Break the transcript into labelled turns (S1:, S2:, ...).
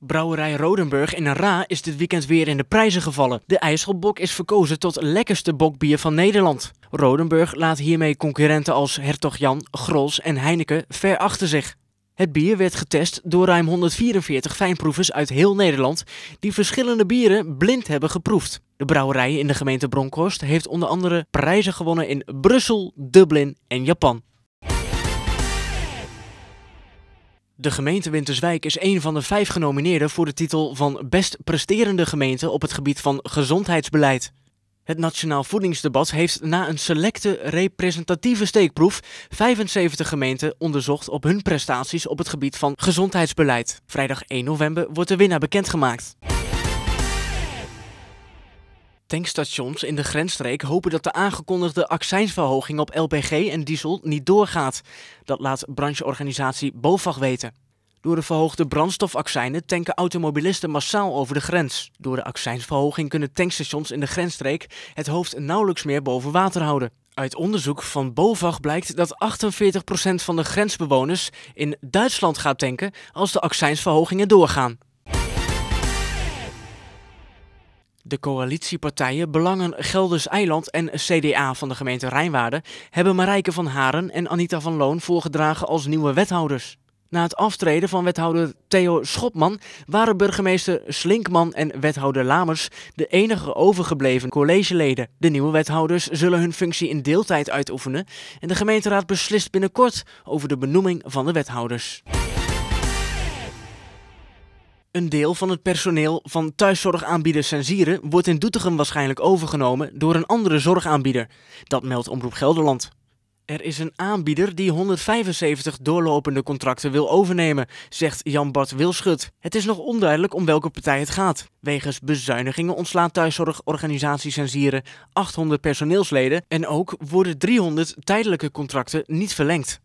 S1: Brouwerij Rodenburg in Ra is dit weekend weer in de prijzen gevallen. De IJsselbok is verkozen tot lekkerste bokbier van Nederland. Rodenburg laat hiermee concurrenten als Hertog Jan, Grols en Heineken ver achter zich. Het bier werd getest door ruim 144 fijnproevers uit heel Nederland die verschillende bieren blind hebben geproefd. De brouwerij in de gemeente Bronkhorst heeft onder andere prijzen gewonnen in Brussel, Dublin en Japan. De gemeente Winterswijk is een van de vijf genomineerden voor de titel van Best Presterende Gemeente op het gebied van gezondheidsbeleid. Het Nationaal Voedingsdebat heeft na een selecte representatieve steekproef 75 gemeenten onderzocht op hun prestaties op het gebied van gezondheidsbeleid. Vrijdag 1 november wordt de winnaar bekendgemaakt. Tankstations in de grensstreek hopen dat de aangekondigde accijnsverhoging op LPG en diesel niet doorgaat. Dat laat brancheorganisatie BOVAG weten. Door de verhoogde brandstofaccijnen tanken automobilisten massaal over de grens. Door de accijnsverhoging kunnen tankstations in de grensstreek het hoofd nauwelijks meer boven water houden. Uit onderzoek van BOVAG blijkt dat 48% van de grensbewoners in Duitsland gaat tanken als de accijnsverhogingen doorgaan. De coalitiepartijen Belangen Gelders Eiland en CDA van de gemeente Rijnwaarden hebben Marijke van Haren en Anita van Loon voorgedragen als nieuwe wethouders. Na het aftreden van wethouder Theo Schopman waren burgemeester Slinkman en wethouder Lamers de enige overgebleven collegeleden. De nieuwe wethouders zullen hun functie in deeltijd uitoefenen en de gemeenteraad beslist binnenkort over de benoeming van de wethouders. Een deel van het personeel van thuiszorgaanbieder Sensire wordt in Doetinchem waarschijnlijk overgenomen door een andere zorgaanbieder. Dat meldt Omroep Gelderland. Er is een aanbieder die 175 doorlopende contracten wil overnemen, zegt Jan-Bart Wilschut. Het is nog onduidelijk om welke partij het gaat. Wegens bezuinigingen ontslaat thuiszorgorganisatie Sensire 800 personeelsleden en ook worden 300 tijdelijke contracten niet verlengd.